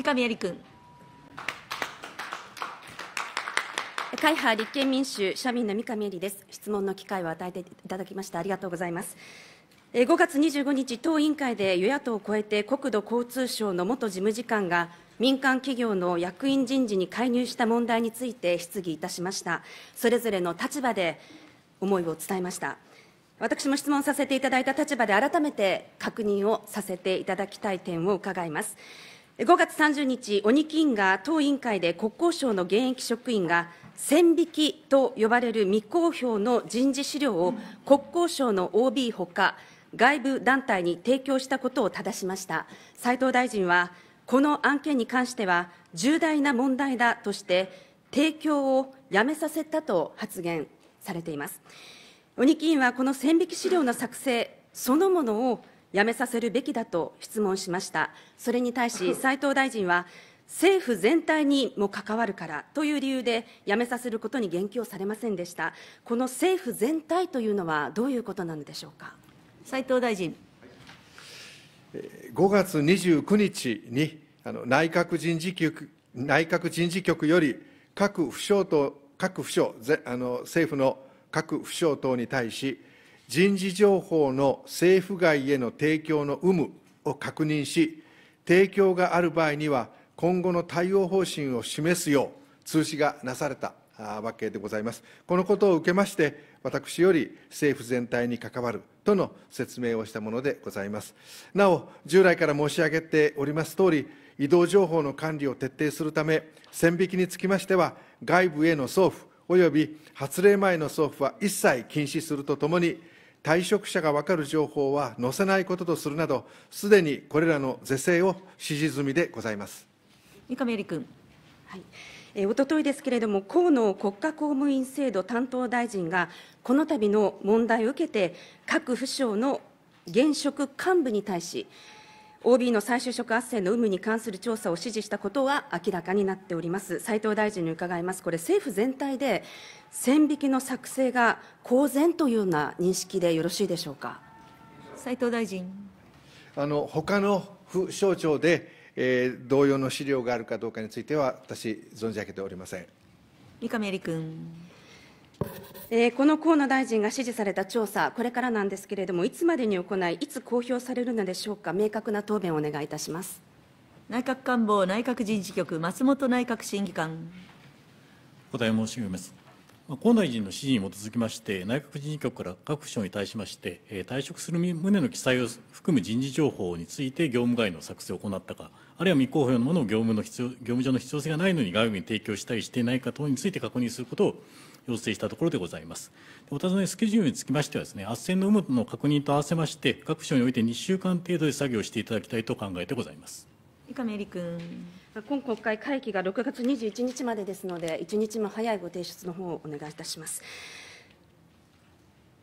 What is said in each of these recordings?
三上恵里君。会派立憲民主社民の三上恵里です。質問の機会を与えていただきましてありがとうございます。5月25日、党委員会で与野党を超えて国土交通省の元事務次官が民間企業の役員人事に介入した問題について質疑いたしました。それぞれの立場で思いを伝えました。私も質問させていただいた立場で改めて確認をさせていただきたい点を伺います。5月30日、鬼金が党委員会で国交省の現役職員が線引きと呼ばれる未公表の人事資料を国交省の OB ほか外部団体に提供したことを正しました斉藤大臣はこの案件に関しては重大な問題だとして提供をやめさせたと発言されています鬼木員はこの線引き資料の作成そのものを辞めさせるべきだと質問しました。それに対し、斉藤大臣は、政府全体にも関わるからという理由で辞めさせることに言及をされませんでした。この政府全体というのはどういうことなのでしょうか。斉藤大臣。5月29日にあの内閣人事局内閣人事局より各府省と各府省あの政府の各府省等に対し人事情報の政府外への提供の有無を確認し、提供がある場合には、今後の対応方針を示すよう通知がなされたわけでございます。このことを受けまして、私より政府全体に関わるとの説明をしたものでございます。なお、従来から申し上げておりますとおり、移動情報の管理を徹底するため、線引きにつきましては、外部への送付及び発令前の送付は一切禁止するとともに、退職者が分かる情報は載せないこととするなど、すでにこれらの是正を指示済みでございます。三上由君。はいおとといですけれども、河野国家公務員制度担当大臣が、この度の問題を受けて、各府省の現職幹部に対し、OB の再就職斡旋の有無に関する調査を指示したことは明らかになっております斉藤大臣に伺いますこれ政府全体で線引きの作成が公然というような認識でよろしいでしょうか斉藤大臣あの他の府省庁で、えー、同様の資料があるかどうかについては私存じ上げておりません三上恵里君えー、この河野大臣が指示された調査、これからなんですけれども、いつまでに行い、いつ公表されるのでしょうか、明確な答弁をお願いいたします内閣官房内閣人事局、松本内閣審議官。お答え申し上げます。河野大臣の指示に基づきまして、内閣人事局から各省に対しまして、え退職する旨の記載を含む人事情報について業務外の作成を行ったか、あるいは未公表のものを業務の必要業務上の必要性がないのに外部に提供したりしていないか等について確認することを要請したところでございます。お尋ねスケジュールにつきましてはですね、斡旋の有無の確認と合わせまして、各省において2週間程度で作業していただきたいと考えてございます。伊上恵理君。今国会会期が6月21日までですので、1日も早いご提出の方をお願いいたします。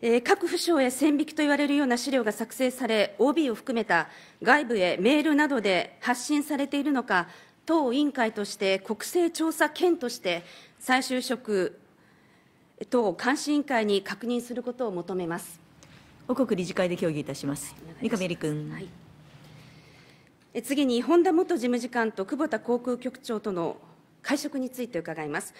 えー、各府省へ線引きといわれるような資料が作成され、OB を含めた外部へメールなどで発信されているのか、党委員会として国政調査権として再就職等監視委員会に確認することを求めます。報告理事会で協議いたします。三上理君。はい、次に本田元事務次官と久保田航空局長との会食について伺います。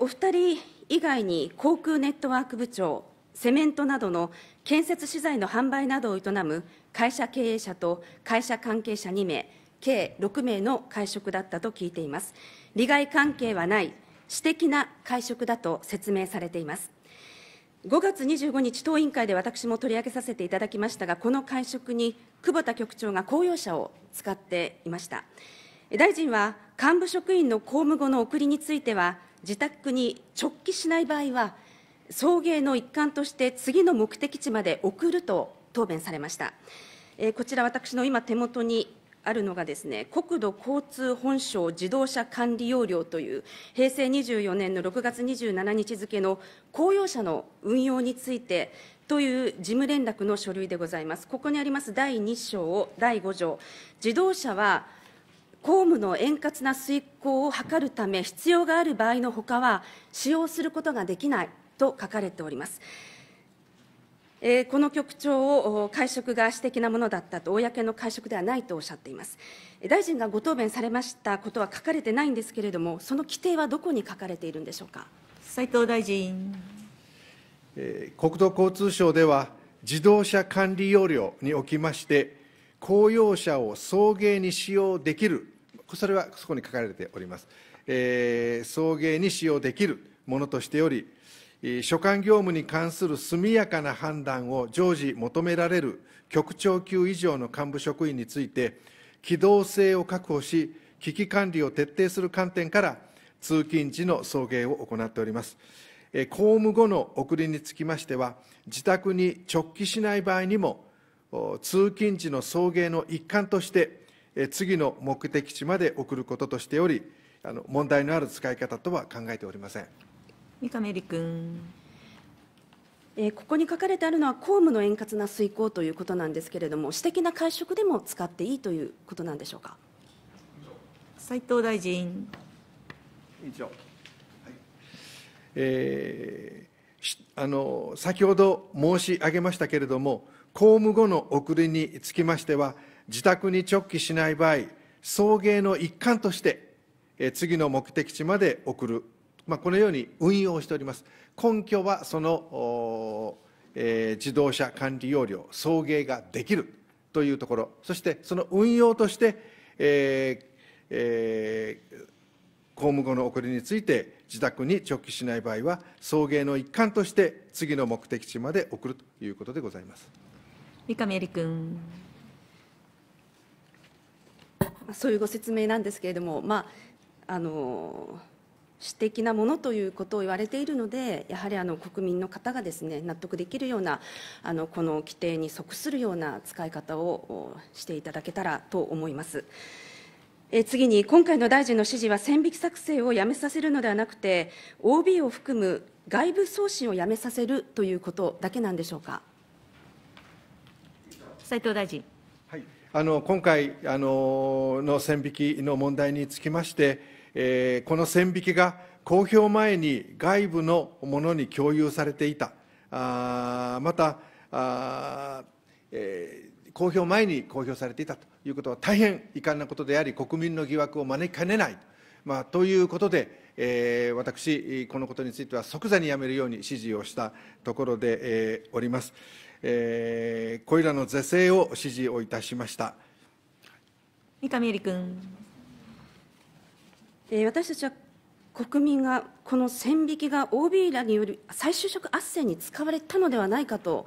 お二人以外に航空ネットワーク部長、セメントなどの建設資材の販売などを営む会社経営者と会社関係者2名、計6名の会食だったと聞いています。利害関係はない私的な会食だと説明されています。5月25日、党委員会で私も取り上げさせていただきましたが、この会食に久保田局長が公用車を使っていました。大臣は幹部職員の公務後の送りについては、自宅に直帰しない場合は、送迎の一環として次の目的地まで送ると答弁されました。えこちら、私の今、手元にあるのがですね国土交通本省自動車管理要領という平成24年の6月27日付の公用車の運用についてという事務連絡の書類でございます。ここにあります第2章を第5条自動車は公務の円滑な遂行を図るため必要がある場合のほかは使用することができないと書かれております。えー、この局長を会食が私的なものだったと、公の会食ではないとおっしゃっています。大臣がご答弁されましたことは書かれてないんですけれども、その規定はどこに書かれているんでしょうか斉藤大臣。えー、国土交通省では、自動車管理要領におきまして、公用車を送迎に使用できる、それはそこに書かれております。えー、送迎に使用できるものとしており、所管業務に関する速やかな判断を常時求められる局長級以上の幹部職員について、機動性を確保し、危機管理を徹底する観点から、通勤時の送迎を行っております。公務後の送りにつきましては、自宅に直帰しない場合にも、通勤時の送迎の一環として、次の目的地まで送ることとしており、問題のある使い方とは考えておりません。三上理君。えー、ここに書かれてあるのは公務の円滑な遂行ということなんですけれども、私的な会食でも使っていいということなんでしょうか。斉藤大臣。委員長。はい、えー、あの先ほど申し上げましたけれども、公務後の送りにつきましては、自宅に直帰しない場合、送迎の一環として、え次の目的地まで送るまあ、このように運用しております。根拠はその、えー、自動車管理要領、送迎ができるというところ、そしてその運用として、えーえー、公務後の送りについて自宅に直帰しない場合は、送迎の一環として次の目的地まで送るということでございます。三上恵里君そういうご説明なんですけれども、まああの私的なものということを言われているので、やはりあの国民の方がですね納得できるようなあのこの規定に即するような使い方をしていただけたらと思います。え次に、今回の大臣の指示は線引き作成をやめさせるのではなくて、OB を含む外部送信をやめさせるということだけなんでしょうか。斉藤大臣。はい、あの今回あのの線引きの問題につきまして。えー、この線引きが公表前に外部のものに共有されていた、あまたあ、えー、公表前に公表されていたということは大変遺憾なことであり、国民の疑惑を招きかねない、まあ、ということで、えー、私、このことについては即座にやめるように指示をしたところで、えー、おります。えー、これらの是正を指示をいたしました。三上恵里君。えー、私たちは国民がこの線引きが OB らによる再就職斡旋に使われたのではないかと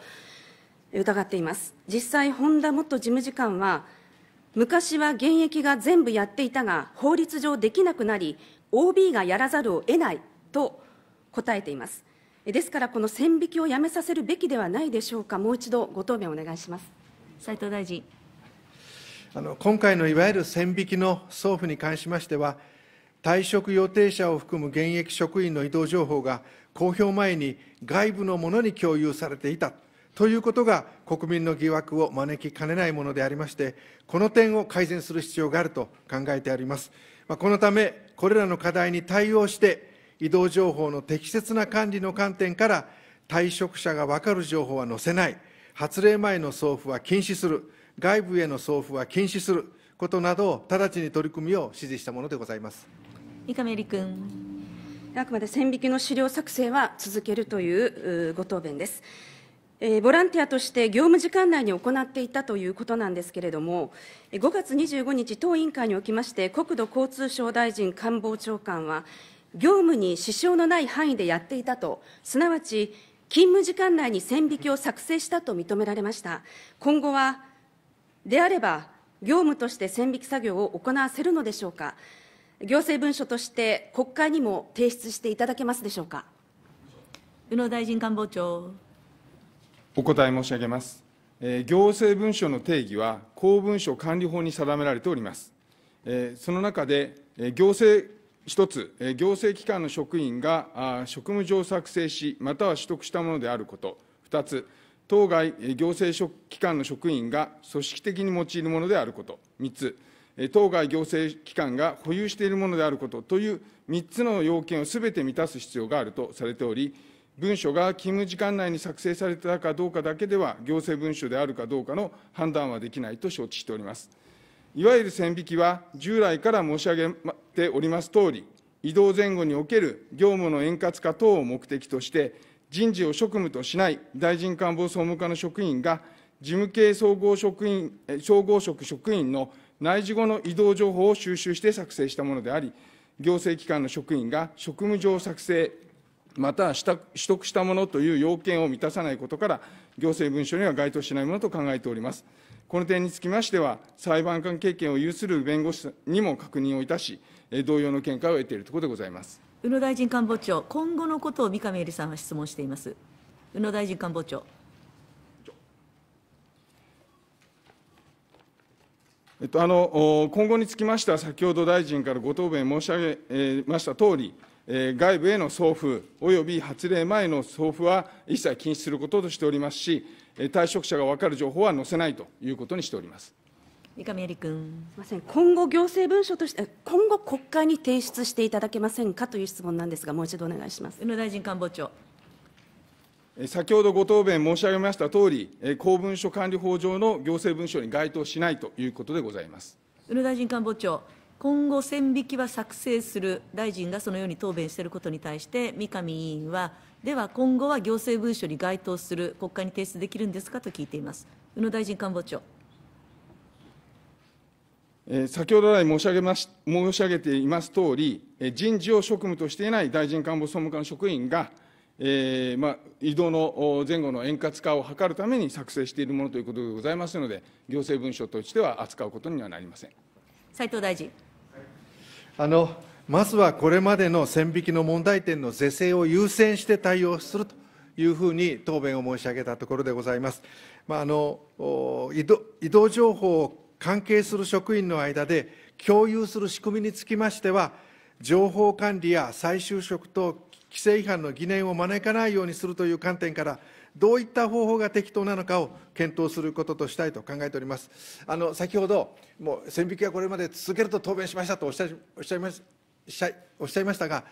疑っています実際本田元事務次官は昔は現役が全部やっていたが法律上できなくなり OB がやらざるを得ないと答えていますですからこの線引きをやめさせるべきではないでしょうかもう一度ご答弁お願いします斉藤大臣あの今回のいわゆる線引きの送付に関しましては退職予定者を含む現役職員の移動情報が公表前に外部の者に共有されていたということが国民の疑惑を招きかねないものでありまして、この点を改善する必要があると考えております。このため、これらの課題に対応して、移動情報の適切な管理の観点から、退職者が分かる情報は載せない、発令前の送付は禁止する、外部への送付は禁止することなどを直ちに取り組みを指示したものでございます。三上理君。あくまで線引きの資料作成は続けるというご答弁です。えー、ボランティアとして業務時間内に行っていたということなんですけれども、5月25日、党委員会におきまして、国土交通省大臣官房長官は、業務に支障のない範囲でやっていたと、すなわち勤務時間内に線引きを作成したと認められました。今後は、であれば、業務として線引き作業を行わせるのでしょうか。行政文書として国会にも提出していただけますでしょうか。宇野大臣官房長。お答え申し上げます。行政文書の定義は公文書管理法に定められております。その中で、行政一つ、行政機関の職員が職務上作成し、または取得したものであること、二つ、当該行政機関の職員が組織的に用いるものであること、三つ、当該行政機関が保有しているものであることという3つの要件をすべて満たす必要があるとされており、文書が勤務時間内に作成されたかどうかだけでは、行政文書であるかどうかの判断はできないと承知しております。いわゆる線引きは、従来から申し上げておりますとおり、移動前後における業務の円滑化等を目的として、人事を職務としない大臣官房総務課の職員が、事務系総合職員総合職職員の内示後の移動情報を収集して作成したものであり、行政機関の職員が職務上作成、または取得したものという要件を満たさないことから、行政文書には該当しないものと考えております。この点につきましては、裁判官経験を有する弁護士にも確認をいたし、同様の見解を得ているところでございます。宇野大臣官房長、今後のことを三上恵里さんは質問しています。宇野大臣官房長。っと、あの今後につきましては、先ほど大臣からご答弁申し上げましたとおり、外部への送付および発令前の送付は一切禁止することとしておりますし、退職者が分かる情報は載せないということにしております。三上由君すみません今後、行政文書として今後、国会に提出していただけませんかという質問なんですが、もう一度お願いします宇野大臣官房長。先ほどご答弁申し上げましたとおり、公文書管理法上の行政文書に該当しないということでございます宇野大臣官房長、今後、線引きは作成する、大臣がそのように答弁していることに対して、三上委員は、では今後は行政文書に該当する、国会に提出できるんですかと聞いています。宇野大臣官房長先ほど来申し上げまし申し上げていますとおり、人事を職務としていない大臣官房総務官職員が、えーまあ、移動の前後の円滑化を図るために作成しているものということでございますので、行政文書としては扱うことにはなりません斉藤大臣。あのまずはこれまでの線引きの問題点の是正を優先して対応するというふうに答弁を申し上げたところでございます。まあ、あの移動移動情報を関係する職員の間で共有する仕組みにつきましては、情報管理や再就職等規制違反の疑念を招かないようにするという観点から、どういった方法が適当なのかを検討することとしたいと考えております。あの先ほど、もう線引きはこれまで続けると答弁しましたとおっしゃいおっしゃいました。おっしゃいましたが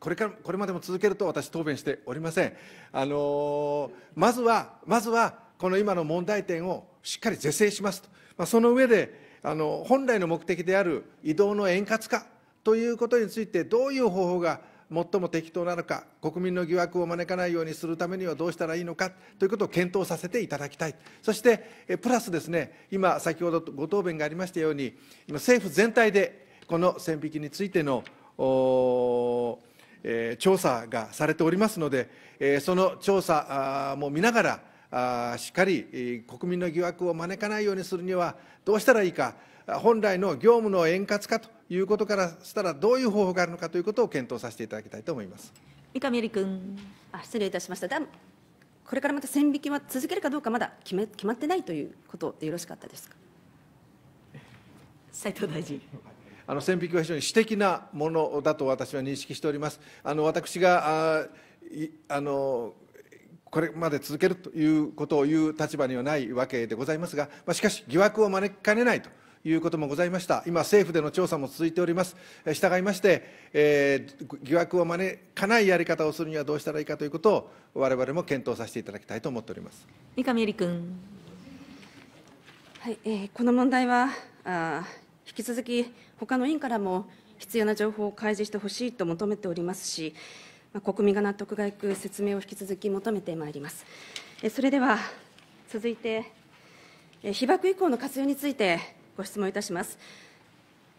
これからこれまでも続けると私答弁しておりませんあのまずはまずはこの今の問題点をしっかり是正しますと、まあ、その上であの本来の目的である移動の円滑化ということについてどういう方法が最も適当なのか、国民の疑惑を招かないようにするためにはどうしたらいいのかということを検討させていただきたい、そしてプラスですね、今、先ほどご答弁がありましたように、今、政府全体でこの線引きについての、えー、調査がされておりますので、えー、その調査も見ながら、あしっかり国民の疑惑を招かないようにするにはどうしたらいいか本来の業務の円滑化ということからしたらどういう方法があるのかということを検討させていただきたいと思います三上由君あ失礼いたしましたこれからまた線引きは続けるかどうかまだ決め決まってないということでよろしかったですか斉藤大臣。あの線引きは非常に私的なものだと私は認識しております。あの私がああのこれまで続けるということを言う立場にはないわけでございますが、まあ、しかし疑惑を招きかねないということもございました今政府での調査も続いております従いまして、えー、疑惑を招かないやり方をするにはどうしたらいいかということをわれわれも検討させていただきたいと思っております三上由里君、はいえー、この問題はあ引き続き他の委員からも必要な情報を開示してほしいと求めておりますし国民が納得がいく説明を引き続き求めてまいります。それでは続いて、被爆以降の活用についてご質問いたします。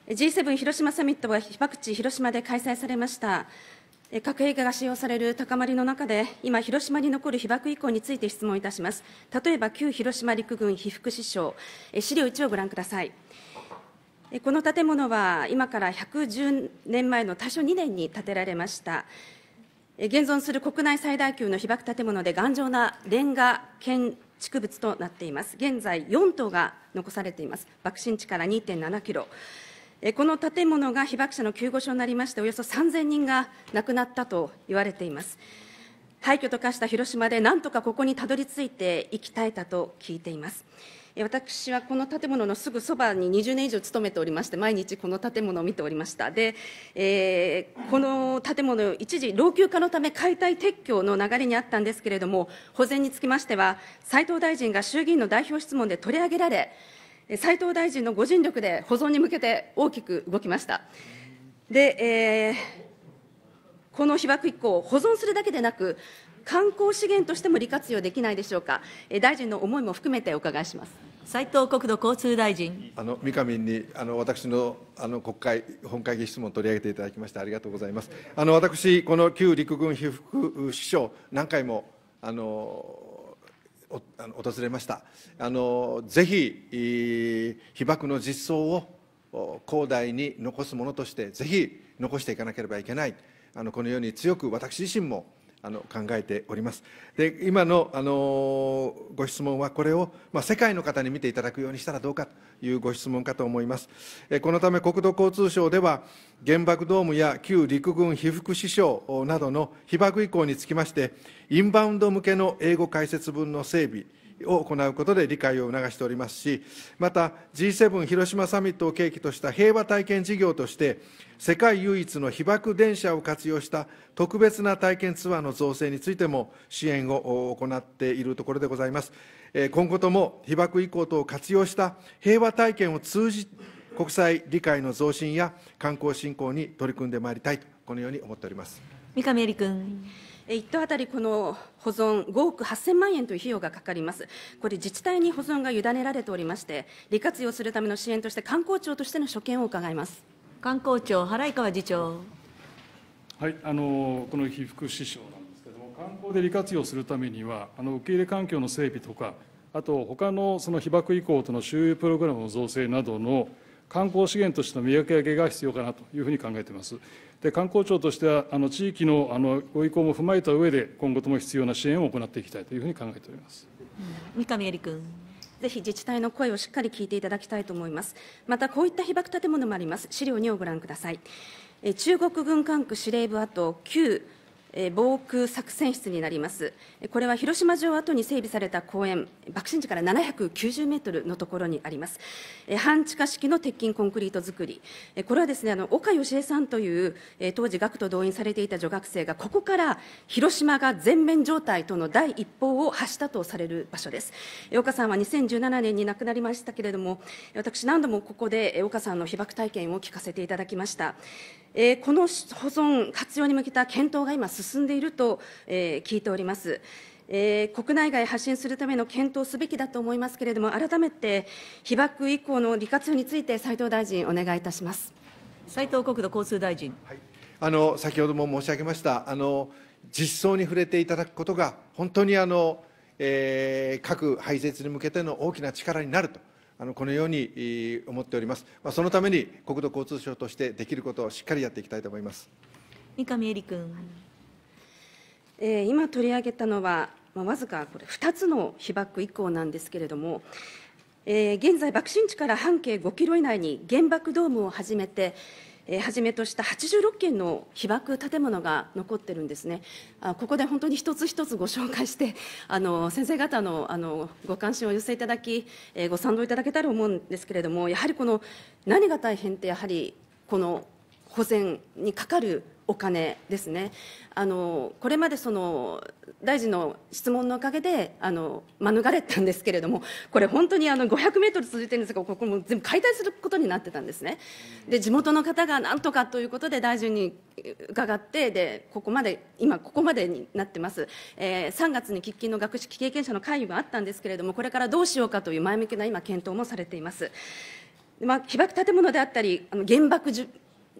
G7 広島サミットは被爆地広島で開催されました。核兵器が使用される高まりの中で、今、広島に残る被爆以降について質問いたします。例えば、旧広島陸軍被服支廠、資料1をご覧ください。この建物は今から110年前の大正2年に建てられました。現存する国内最大級の被爆建物で頑丈なレンガ建築物となっています現在4棟が残されています爆心地から2.7キロこの建物が被爆者の救護所になりましておよそ3000人が亡くなったと言われています廃墟と化した広島でなんとかここにたどり着いて生き絶えたと聞いています私はこの建物のすぐそばに20年以上勤めておりまして、毎日この建物を見ておりました。で、えー、この建物、一時、老朽化のため解体撤去の流れにあったんですけれども、保全につきましては、斉藤大臣が衆議院の代表質問で取り上げられ、斉藤大臣のご尽力で保存に向けて大きく動きました。で、えー、この被爆以降、保存するだけでなく、観光資源としても利活用できないでしょうか、大臣の思いも含めてお伺いします。斉藤国土交通大臣。あの三上にあの私のあの国会本会議質問を取り上げていただきましてありがとうございます。あの私この旧陸軍被服首相、何回もあのおあの訪れました。あのぜひ被爆の実相を広大に残すものとしてぜひ残していかなければいけない。あのこのように強く私自身もあの考えております。で今のあのご質問はこれを、まあ、世界の方に見ていただくようにしたらどうかというご質問かと思います。このため国土交通省では原爆ドームや旧陸軍被服支障などの被爆遺構につきましてインバウンド向けの英語解説文の整備を行うことで理解を促しておりますし、また G7 広島サミットを契機とした平和体験事業として、世界唯一の被爆電車を活用した特別な体験ツアーの造成についても支援を行っているところでございます。今後とも被爆遺構等を活用した平和体験を通じ、国際理解の増進や観光振興に取り組んでまいりたいと、このように思っております。三上恵里君。1棟当たりこの保存5億8000万円という費用がかかります、これ、自治体に保存が委ねられておりまして、利活用するための支援として、観光庁としての所見を伺います観光庁、原井川次長。はい、あのこの被服支障なんですけれども、観光で利活用するためには、あの受け入れ環境の整備とか、あと他のその被爆以降との周遊プログラムの造成などの観光資源としての見分け上げが必要かなというふうに考えています。で観光庁としてはあの地域のあのご意向も踏まえた上で今後とも必要な支援を行っていきたいというふうに考えております。三上恵理君。ぜひ自治体の声をしっかり聞いていただきたいと思います。またこういった被爆建物もあります。資料2をご覧ください。え中国軍管区司令部跡旧防空作戦室になります。これは広島城跡に整備された公園、爆心地から790メートルのところにあります。半地下式の鉄筋コンクリート作り。これはですね、あの、岡義恵さんという、当時学徒動員されていた女学生が、ここから広島が全面状態との第一報を発したとされる場所です。岡さんは2017年に亡くなりましたけれども、私何度もここで岡さんの被爆体験を聞かせていただきました。この保存、活用に向けた検討が今進んでいると、え聞いております。えー、国内外発信するための検討すべきだと思いますけれども、改めて被爆以降の利活用について、斉藤大臣、お願いいたします斉藤国土交通大臣、はい、あの先ほども申し上げましたあの、実相に触れていただくことが、本当にあの、えー、核廃絶に向けての大きな力になると。あのこのように思っております、まあ、そのために国土交通省としてできることをしっかりやっていきたいと思います三上恵里君。えー、今取り上げたのは、まあ、わずかこれ2つの被爆以降なんですけれども、えー、現在、爆心地から半径5キロ以内に原爆ドームをはじめて、えはじめとした86件の被爆建物が残ってるんですね、あここで本当に一つ一つご紹介して、あの先生方のあのご関心を寄せいただき、えー、ご賛同いただけたら思うんですけれども、やはりこの何が大変って、やはりこの保全にかかるお金ですね、あのこれまでその大臣の質問のおかげであの免れたんですけれども、これ、本当にあの500メートル続いてるんですが、ここも全部解体することになってたんですね、で地元の方がなんとかということで、大臣に伺って、でここまで、今、ここまでになってます、えー、3月に喫緊の学識経験者の会議があったんですけれども、これからどうしようかという前向きな今、検討もされています。まあ、被爆建物であったり、あの原爆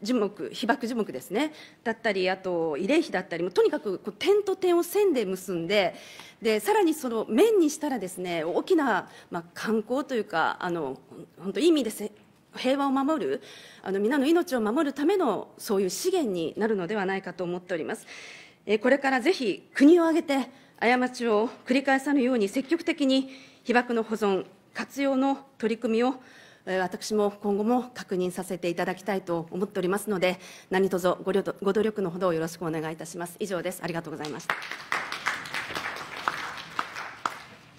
樹木被爆樹木ですねだったりあと慰霊碑だったりもとにかくこう点と点を線で結んででさらにその面にしたらですね大きな、まあ、観光というかあの本当いい意味で平和を守るあの皆の命を守るためのそういう資源になるのではないかと思っております。えこれからぜひ国を挙げて過ちを繰り返さぬように積極的に被爆の保存活用の取り組みを私も今後も確認させていただきたいと思っておりますので、何卒ごご努力のほどよろしくお願いいたします。以上です。ありがとうございました。